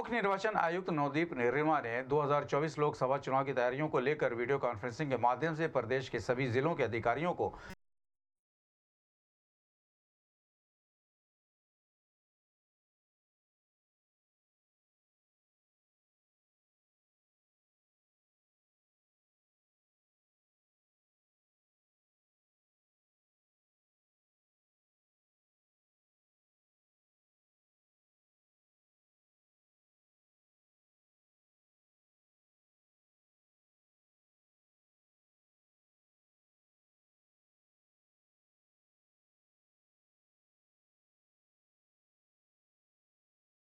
मुख्य निर्वाचन आयुक्त नवदीप निर्मा ने 2024 लोकसभा चुनाव की तैयारियों को लेकर वीडियो कॉन्फ्रेंसिंग के माध्यम से प्रदेश के सभी जिलों के अधिकारियों को